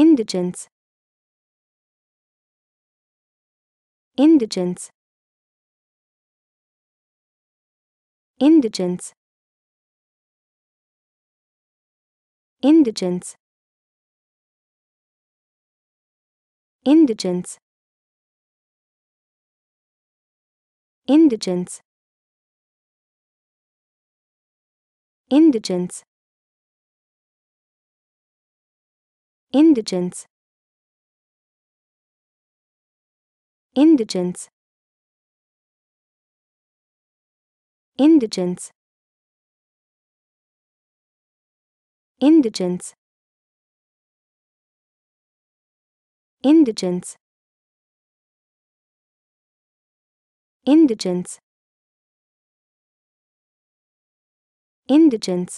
indigence indigence indigence indigence indigence indigence indigence indigence indigence indigence indigence indigence indigence indigence